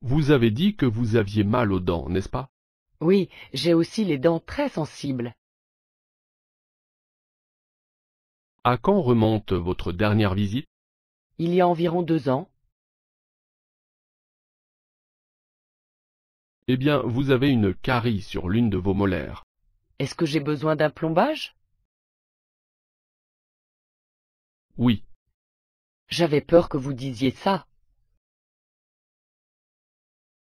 Vous avez dit que vous aviez mal aux dents, n'est-ce pas Oui, j'ai aussi les dents très sensibles. À quand remonte votre dernière visite Il y a environ deux ans. Eh bien, vous avez une carie sur l'une de vos molaires. Est-ce que j'ai besoin d'un plombage Oui. J'avais peur que vous disiez ça.